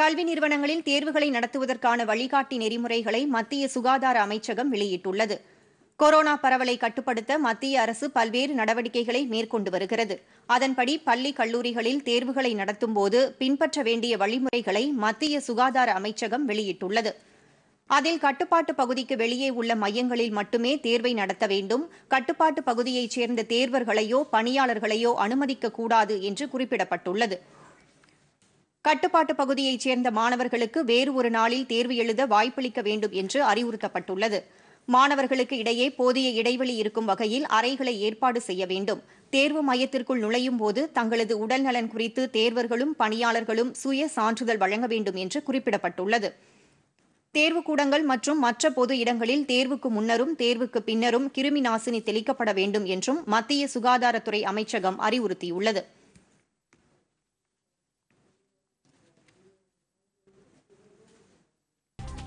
கல்வி நிறுவனங்களில் தேர்வுகளை நடத்துவதற்கான வழிகாட்டி நெறிமுறைகளை மத்திய சுகாதார அமைச்சகம் வெளியிட்டுள்ளது கொரோனா பரவலை கட்டுப்படுத்த மத்திய அரசு பல்வேறு நடவடிக்கைகளை மேற்கொண்டு வருகிறது அதன்படி பள்ளி கல்லூரிகளில் தேர்வுகளை நடத்தும்போது பின்பற்ற வேண்டிய வழிமுறைகளை மத்திய சுகாதார அமைச்சகம் வெளியிட்டுள்ளது அதில் கட்டுப்பாட்டு பகுதிக்கு வெளியே உள்ள மையங்களில் மட்டுமே தேர்வை நடத்த வேண்டும் கட்டுப்பாட்டு பகுதியைச் சேர்ந்த தேர்வர்களையோ பணியாளர்களையோ அனுமதிக்கக்கூடாது என்று குறிப்பிடப்பட்டுள்ளது கட்டுப்பாட்டு பகுதியைச் சேர்ந்த மாணவர்களுக்கு வேறு ஒரு நாளில் தேர்வு எழுத வாய்ப்பளிக்க வேண்டும் என்று அறிவுறுத்தப்பட்டுள்ளது மாணவர்களுக்கு இடையே போதிய இடைவெளி இருக்கும் வகையில் அறைகளை ஏற்பாடு செய்ய வேண்டும் தேர்வு மையத்திற்குள் நுழையும் போது தங்களது உடல்நலன் குறித்து தேர்வர்களும் பணியாளர்களும் சுய சான்றிதழ் வழங்க வேண்டும் என்று குறிப்பிடப்பட்டுள்ளது தேர்வுக்கூடங்கள் மற்றும் மற்ற பொது இடங்களில் தேர்வுக்கு முன்னரும் தேர்வுக்கு பின்னரும் கிருமி நாசினி தெளிக்கப்பட வேண்டும் என்றும் மத்திய சுகாதாரத்துறை அமைச்சகம் அறிவுறுத்தியுள்ளது